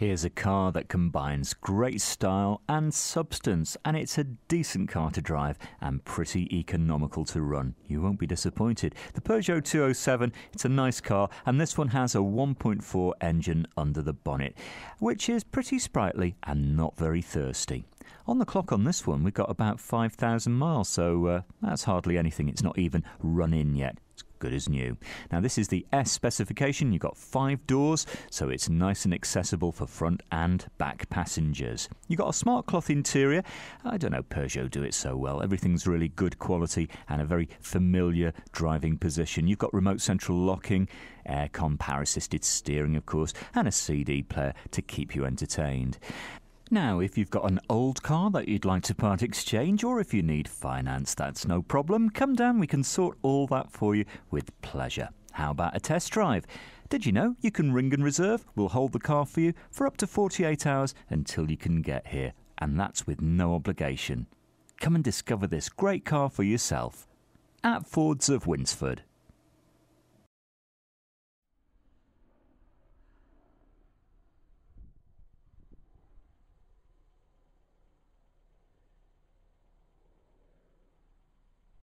Here's a car that combines great style and substance, and it's a decent car to drive and pretty economical to run. You won't be disappointed. The Peugeot 207, it's a nice car, and this one has a 1.4 engine under the bonnet, which is pretty sprightly and not very thirsty. On the clock on this one, we've got about 5,000 miles, so uh, that's hardly anything. It's not even run in yet. It's good as new. Now, this is the S specification. You've got five doors, so it's nice and accessible for front and back passengers. You've got a smart cloth interior. I don't know, Peugeot do it so well. Everything's really good quality and a very familiar driving position. You've got remote central locking, aircon, power assisted steering, of course, and a CD player to keep you entertained. Now, if you've got an old car that you'd like to part exchange or if you need finance, that's no problem. Come down, we can sort all that for you with pleasure. How about a test drive? Did you know you can ring and reserve? We'll hold the car for you for up to 48 hours until you can get here, and that's with no obligation. Come and discover this great car for yourself at Fords of Winsford.